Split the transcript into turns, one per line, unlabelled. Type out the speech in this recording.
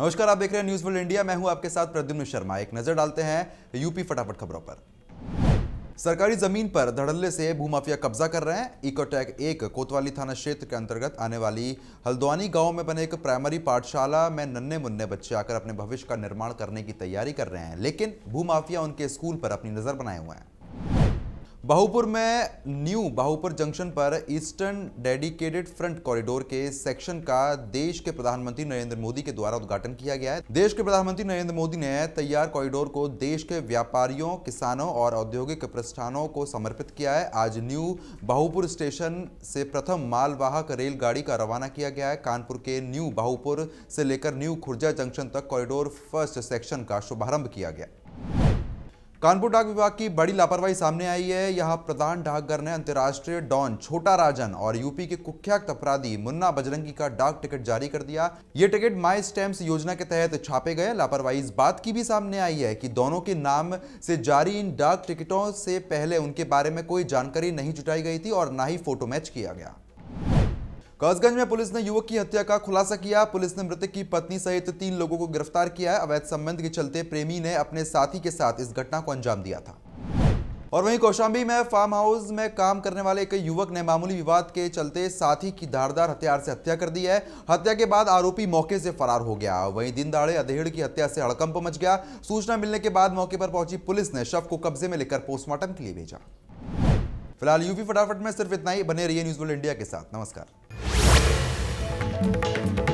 नमस्कार आप देख रहे हैं न्यूज वर्ल्ड इंडिया मैं हूं आपके साथ प्रद्युम्न शर्मा एक नजर डालते हैं यूपी फटाफट खबरों पर सरकारी जमीन पर धड़ल्ले से भूमाफिया कब्जा कर रहे हैं इकोटैक एक कोतवाली थाना क्षेत्र के अंतर्गत आने वाली हल्द्वानी गांव में बने एक प्राइमरी पाठशाला में नन्हे मुन्ने बच्चे आकर अपने भविष्य का निर्माण करने की तैयारी कर रहे हैं लेकिन भूमाफिया उनके स्कूल पर अपनी नजर बनाए हुए हैं बाहूपुर में न्यू बाहूपुर जंक्शन पर ईस्टर्न डेडिकेटेड फ्रंट कॉरिडोर के सेक्शन का देश के प्रधानमंत्री नरेंद्र मोदी के द्वारा उद्घाटन किया गया है देश के प्रधानमंत्री नरेंद्र मोदी ने तैयार कॉरिडोर को देश के व्यापारियों किसानों और औद्योगिक प्रतिष्ठानों को समर्पित किया है आज न्यू बाहूपुर स्टेशन से प्रथम मालवाहक रेलगाड़ी का रवाना किया गया है कानपुर के न्यू बाहूपुर से लेकर न्यू खुर्जा जंक्शन तक कॉरिडोर फर्स्ट सेक्शन का शुभारंभ किया गया कानपुर डाक विभाग की बड़ी लापरवाही सामने आई है यहाँ प्रधान डाकघर ने अंतर्राष्ट्रीय डॉन छोटा राजन और यूपी के कुख्यात अपराधी मुन्ना बजरंगी का डाक टिकट जारी कर दिया ये टिकट माई स्टैम्प योजना के तहत छापे गए लापरवाही इस बात की भी सामने आई है कि दोनों के नाम से जारी इन डाक टिकटों से पहले उनके बारे में कोई जानकारी नहीं जुटाई गई थी और ना ही फोटो मैच किया गया कसगंज में पुलिस ने युवक की हत्या का खुलासा किया पुलिस ने मृतक की पत्नी सहित तीन लोगों को गिरफ्तार किया है अवैध संबंध के चलते प्रेमी ने अपने साथी के साथ इस घटना को अंजाम दिया था और वहीं कौशाम्बी में फार्म हाउस में काम करने वाले एक युवक ने मामूली विवाद के चलते साथी की धारदार हथियार से हत्या कर दी है हत्या के बाद आरोपी मौके से फरार हो गया वहीं दिन दाड़े अधेड़ की हत्या से हड़कंप मच गया सूचना मिलने के बाद मौके पर पहुंची पुलिस ने शव को कब्जे में लेकर पोस्टमार्टम के लिए भेजा फिलहाल यूपी फटाफट में सिर्फ इतना ही बने रहिए न्यूज वर्ल्ड इंडिया के साथ नमस्कार